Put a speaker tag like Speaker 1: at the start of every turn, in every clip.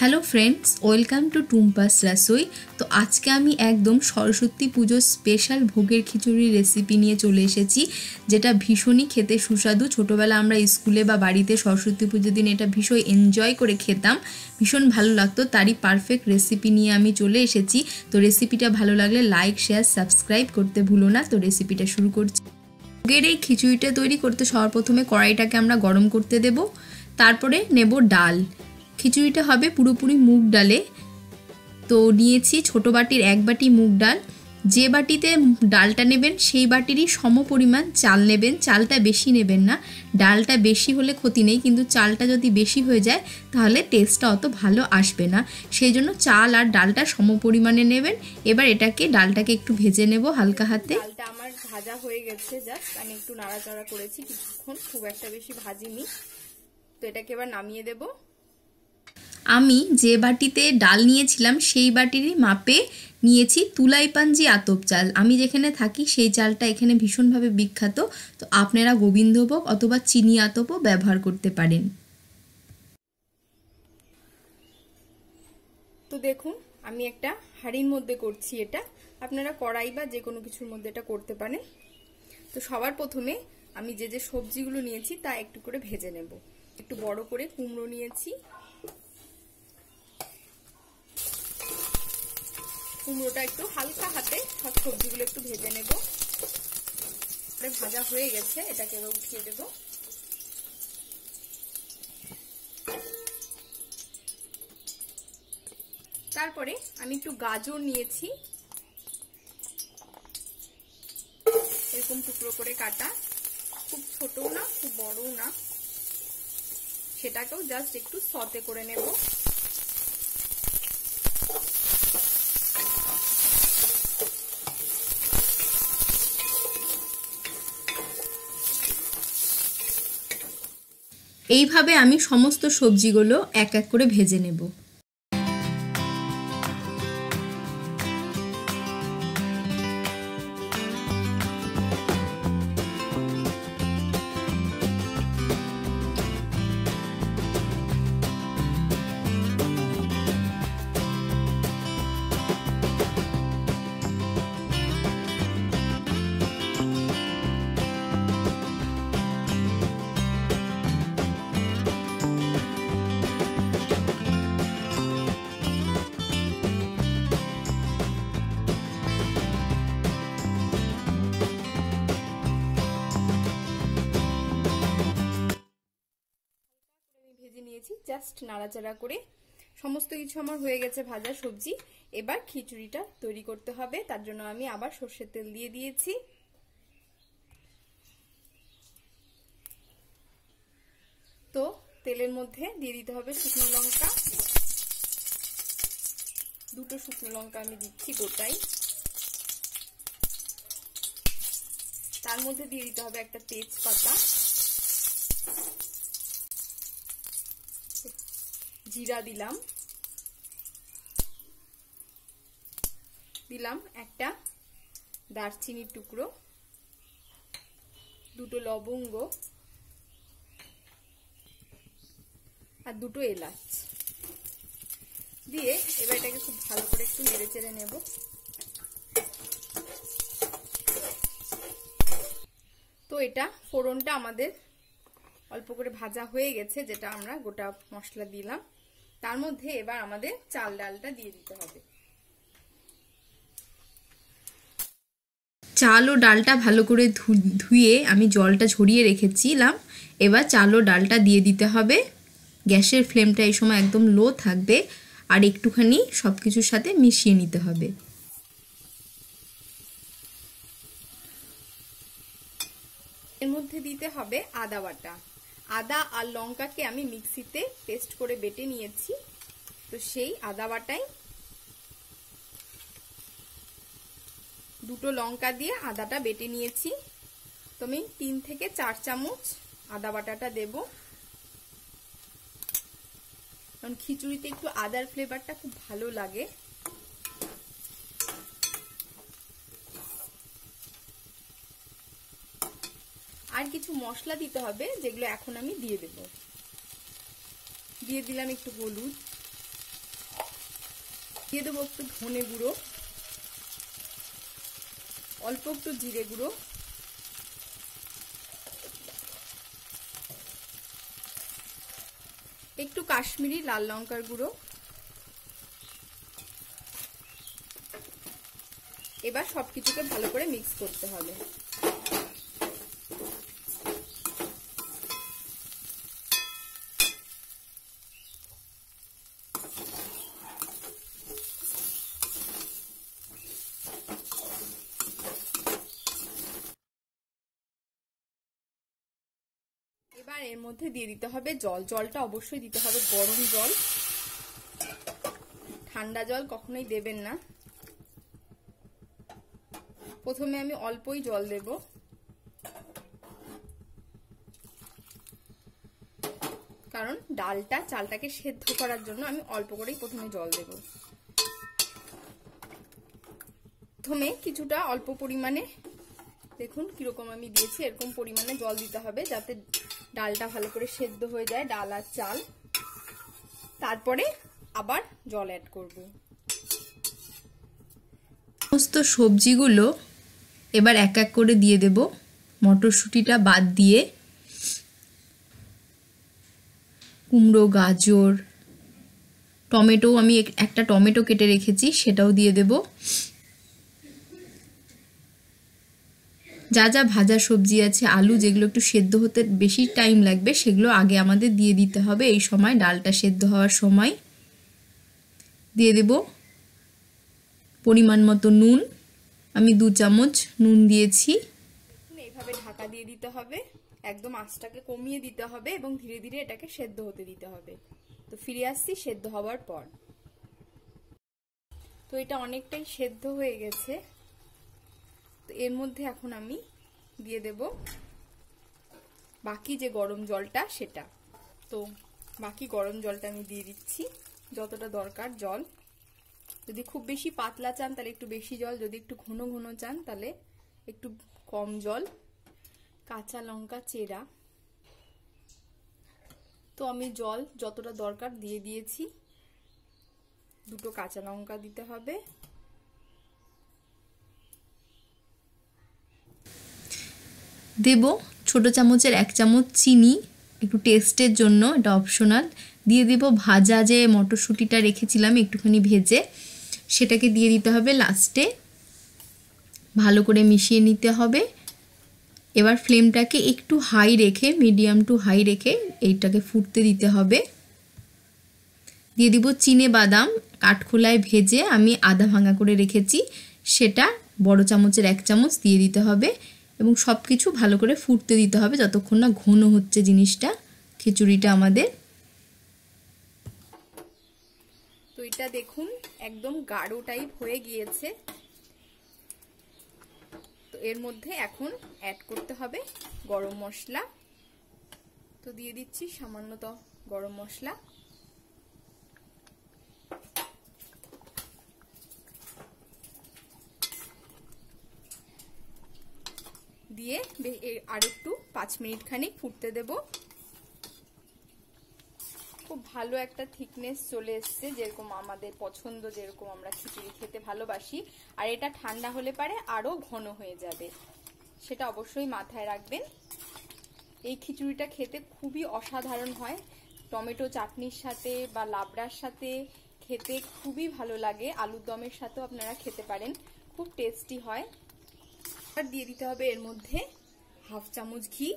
Speaker 1: hello friends welcome to Tumpa's Rasoi তো আজকে আমি একদম সরস্বতী পুজোর স্পেশাল ভোগের খিচুড়ি রেসিপি নিয়ে চলে এসেছি যেটা ভীষণই খেতে সুস্বাদু ছোটোবেলা আমরা স্কুলে বা বাড়িতে সরস্বতী পুজোর দিন এটা ভীষণ এনজয় করে খেতাম ভীষণ ভালো লাগতো তারই পারফেক্ট রেসিপি নিয়ে আমি চলে এসেছি তো রেসিপিটা ভালো লাগলে লাইক শেয়ার সাবস্ক্রাইব করতে ভুলো না তো রেসিপিটা শুরু করছি ভোগের এই খিচুড়িটা তৈরি করতে সর্বপ্রথমে কড়াইটাকে আমরা গরম করতে দেব তারপরে নেব ডাল খিচুড়িটা হবে পুরোপুরি মুগ ডালে তো নিয়েছি ছোট বাটির এক বাটি মুগ ডাল যে বাটিতে ডালটা নেবেন সেই বাটিরই সম পরিমাণ চাল নেবেন চালটা বেশি নেবেন না ডালটা বেশি হলে ক্ষতি নেই কিন্তু চালটা যদি বেশি হয়ে যায় তাহলে টেস্টটা অত ভালো আসবে না সেই জন্য চাল আর ডালটা সম পরিমাণে নেবেন এবার এটাকে ডালটাকে একটু ভেজে নেব হালকা হাতে ডালটা আমার ভাজা হয়ে গেছে জাস্ট আমি একটু নাড়াচাড়া করেছি কিছুক্ষণ খুব একটা বেশি ভাজিনি তো এটাকে এবার নামিয়ে দেবো আমি যে বাটিতে ডাল নিয়েছিলাম সেই বাটিরই মাপে নিয়েছি তুলাইপাঞ্জি আতপ চাল আমি যেখানে থাকি সেই চালটা এখানে ভীষণভাবে বিখ্যাত তো আপনারা গোবিন্দভোগ অথবা চিনি আতপও ব্যবহার করতে পারেন তো দেখুন আমি একটা হাড়ির মধ্যে করছি এটা আপনারা কড়াই বা যে কোনো কিছুর মধ্যে এটা করতে পারেন তো সবার প্রথমে আমি যে যে সবজিগুলো নিয়েছি তা একটু করে ভেজে নেব একটু বড় করে কুমড়ো নিয়েছি কুমড়োটা একটু হালকা হাতে সব সবজিগুলো একটু ভেজে নেব ভাজা হয়ে গেছে এটাকে এবার উঠিয়ে দেব তারপরে আমি একটু গাজর নিয়েছি এরকম টুকরো করে কাটা খুব ছোটও না খুব বড়ও না সেটাকেও জাস্ট একটু সতে করে নেব এইভাবে আমি সমস্ত সবজিগুলো এক এক করে ভেজে নেব জাস্ট নাড়াচাড়া করে সমস্ত কিছু আমার হয়ে গেছে ভাজা সবজি এবার খিচুড়িটা তৈরি করতে হবে তার জন্য আমি আবার সর্ষের তেল দিয়ে দিয়েছি তো তেলের মধ্যে দিয়ে দিতে হবে শুকনো লঙ্কা দুটো শুকনো লঙ্কা আমি দিচ্ছি গোটাই তার মধ্যে দিয়ে দিতে হবে একটা তেজপাতা জিরা দিলাম দিলাম একটা দারচিনির টুকরো দুটো লবঙ্গ আর দুটো এলাচ দিয়ে এবার এটাকে খুব ভালো করে একটু নেড়ে চেড়ে নেব তো এটা ফোড়নটা আমাদের অল্প করে ভাজা হয়ে গেছে যেটা আমরা গোটা মশলা দিলাম তার মধ্যে এবার আমাদের চাল ডালটা দিয়ে দিতে হবে চাল ও ডালটা ভালো করে ধুয়ে আমি জলটা ঝরিয়ে রেখেছিলাম এবার চাল ও ডালটা দিয়ে দিতে হবে গ্যাসের ফ্লেমটা এই সময় একদম লো থাকবে আর একটুখানি সব কিছুর সাথে মিশিয়ে নিতে হবে এর মধ্যে দিতে হবে আদা বাটা আদা আর লঙ্কাকে আমি মিক্সিতে পেস্ট করে বেটে নিয়েছি তো সেই আদা বাটাই দুটো লঙ্কা দিয়ে আদাটা বেটে নিয়েছি তো আমি তিন থেকে চার চামচ আদা বাটাটা দেব কারণ খিচুড়িতে একটু আদার ফ্লেভারটা খুব ভালো লাগে আর কিছু মশলা দিতে হবে যেগুলো এখন আমি দিয়ে দেব দিয়ে দিলাম একটু হলুদ দিয়ে দেবো একটু ধনে গুঁড়ো অল্প একটু জিরে গুঁড়ো একটু কাশ্মীরি লাল লঙ্কার গুঁড়ো এবার সবকিছুকে ভালো করে মিক্স করতে হবে এবার এর মধ্যে দিয়ে দিতে হবে জল জলটা অবশ্যই দিতে হবে গরম জল ঠান্ডা জল কখনোই দেবেন না প্রথমে আমি অল্পই জল দেব কারণ ডালটা চালটাকে সেদ্ধ করার জন্য আমি অল্প করেই প্রথমে জল দেব প্রথমে কিছুটা অল্প পরিমাণে দেখুন কিরকম আমি দিয়েছি এরকম পরিমাণে জল দিতে হবে যাতে ডালটা ভালো করে সেদ্ধ হয়ে যায় ডাল আর চাল তারপরে আবার জল অ্যাড করব সমস্ত সবজিগুলো এবার এক এক করে দিয়ে দেব মটরশুঁটিটা বাদ দিয়ে কুমড়ো গাজর টমেটো আমি একটা টমেটো কেটে রেখেছি সেটাও দিয়ে দেবো যা যা ভাজা সবজি আছে আলু যেগুলো একটু সেদ্ধ হতে বেশি টাইম লাগবে সেগুলো আগে আমাদের দিয়ে দিতে হবে এই সময় ডালটা সেদ্ধ হওয়ার সময় দিয়ে দেব পরিমাণ মতো নুন আমি দু চামচ নুন দিয়েছি এইভাবে ঢাকা দিয়ে দিতে হবে একদম আঁচটাকে কমিয়ে দিতে হবে এবং ধীরে ধীরে এটাকে সেদ্ধ হতে দিতে হবে তো ফিরে আসছি সেদ্ধ হওয়ার পর তো এটা অনেকটাই সেদ্ধ হয়ে গেছে তো এর মধ্যে এখন আমি দিয়ে দেব বাকি যে গরম জলটা সেটা তো বাকি গরম জলটা আমি দিয়ে দিচ্ছি যতটা দরকার জল যদি খুব বেশি পাতলা চান তাহলে একটু বেশি জল যদি একটু ঘন ঘন চান তাহলে একটু কম জল কাঁচা লঙ্কা চেরা তো আমি জল যতটা দরকার দিয়ে দিয়েছি দুটো কাঁচা লঙ্কা দিতে হবে দেব ছোট চামচের এক চামচ চিনি একটু টেস্টের জন্য এটা অপশনাল দিয়ে দেব ভাজা যে মটরশুঁটিটা রেখেছিলাম একটুখানি ভেজে সেটাকে দিয়ে দিতে হবে লাস্টে ভালো করে মিশিয়ে নিতে হবে এবার ফ্লেমটাকে একটু হাই রেখে মিডিয়াম টু হাই রেখে এইটাকে ফুটতে দিতে হবে দিয়ে দিব চিনে বাদাম কাঠখোলায় ভেজে আমি আধা ভাঙা করে রেখেছি সেটা বড় চামচের এক চামচ দিয়ে দিতে হবে এবং সব কিছু ভালো করে ফুটতে দিতে হবে যতক্ষণ না ঘন হচ্ছে জিনিসটা খিচুড়িটা আমাদের তো এটা দেখুন একদম গাঢ় টাইপ হয়ে গিয়েছে তো এর মধ্যে এখন অ্যাড করতে হবে গরম মশলা তো দিয়ে দিচ্ছি সামান্যত গরম মশলা দিয়ে আর একটু পাঁচ মিনিট খানিক ফুটতে দেব খুব ভালো একটা থিকনেস চলে এসছে যেরকম আমাদের পছন্দ যেরকম আমরা খিচুড়ি খেতে ভালোবাসি আর এটা ঠান্ডা হলে পারে আরও ঘন হয়ে যাবে সেটা অবশ্যই মাথায় রাখবেন এই খিচুড়িটা খেতে খুবই অসাধারণ হয় টমেটো চাটনির সাথে বা লাবড়ার সাথে খেতে খুবই ভালো লাগে আলুর দমের সাথেও আপনারা খেতে পারেন খুব টেস্টি হয় দিয়ে দিতে হবে এর মধ্যে হাফ চামচ ঘি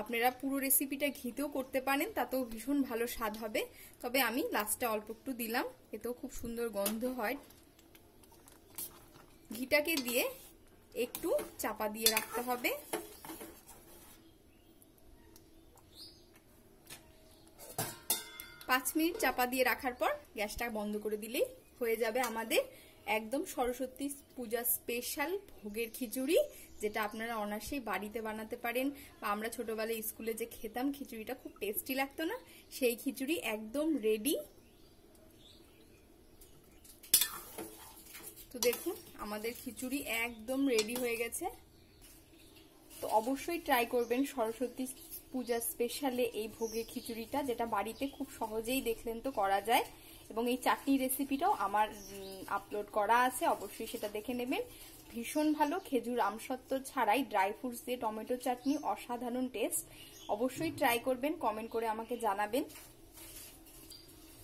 Speaker 1: আপনারা পুরো রেসিপিটা ঘিতেও করতে পারেন তাতেও ভীষণ ভালো স্বাদ হবে তবে আমি লাস্টটা অল্প একটু দিলাম এতেও খুব সুন্দর গন্ধ হয় ঘিটাকে দিয়ে একটু চাপা দিয়ে রাখতে হবে পাঁচ মিনিট চাপা দিয়ে রাখার পর গ্যাসটা বন্ধ করে দিলেই হয়ে যাবে আমাদের একদম সরস্বতী পূজা স্পেশাল ভোগের খিচুড়ি যেটা আপনারা অনার্সেই বাড়িতে বানাতে পারেন বা আমরা ছোটোবেলায় স্কুলে যে খেতাম খিচুড়িটা খুব টেস্টি লাগতো না সেই খিচুড়ি একদম রেডি তো দেখুন আমাদের খিচুড়ি একদম রেডি হয়ে গেছে তো অবশ্যই ট্রাই করবেন সরস্বতী পূজা স্পেশালে এই ভোগের খিচুড়িটা যেটা বাড়িতে খুব সহজেই দেখলেন তো করা যায় এবং এই চাটনি রেসিপিটাও আমার আপলোড করা আছে অবশ্যই সেটা দেখে নেবেন ভীষণ ভালো খেজুর আমসত্ব ছাড়াই ড্রাই ফ্রুটস দিয়ে টমেটো চাটনি অসাধারণ টেস্ট অবশ্যই ট্রাই করবেন কমেন্ট করে আমাকে জানাবেন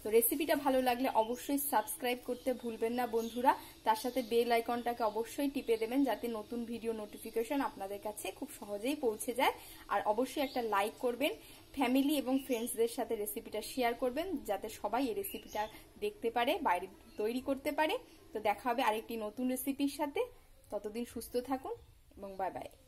Speaker 1: তো রেসিপিটা ভালো লাগলে অবশ্যই সাবস্ক্রাইব করতে ভুলবেন না বন্ধুরা তার সাথে বেল আইকনটাকে অবশ্যই টিপে দেবেন যাতে নতুন ভিডিও নোটিফিকেশন আপনাদের কাছে খুব সহজেই পৌঁছে যায় আর অবশ্যই একটা লাইক করবেন ফ্যামিলি এবং ফ্রেন্ডসদের সাথে রেসিপিটা শেয়ার করবেন যাতে সবাই এই রেসিপিটা দেখতে পারে বাইরে তৈরি করতে পারে তো দেখা হবে আরেকটি নতুন রেসিপির সাথে ততদিন সুস্থ থাকুন এবং বাই বাই